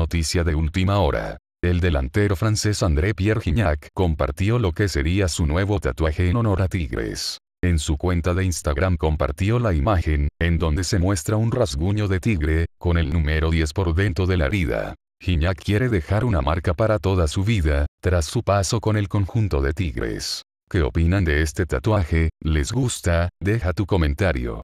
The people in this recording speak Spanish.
Noticia de última hora. El delantero francés André Pierre Gignac compartió lo que sería su nuevo tatuaje en honor a Tigres. En su cuenta de Instagram compartió la imagen, en donde se muestra un rasguño de tigre, con el número 10 por dentro de la herida. Gignac quiere dejar una marca para toda su vida, tras su paso con el conjunto de Tigres. ¿Qué opinan de este tatuaje? ¿Les gusta? Deja tu comentario.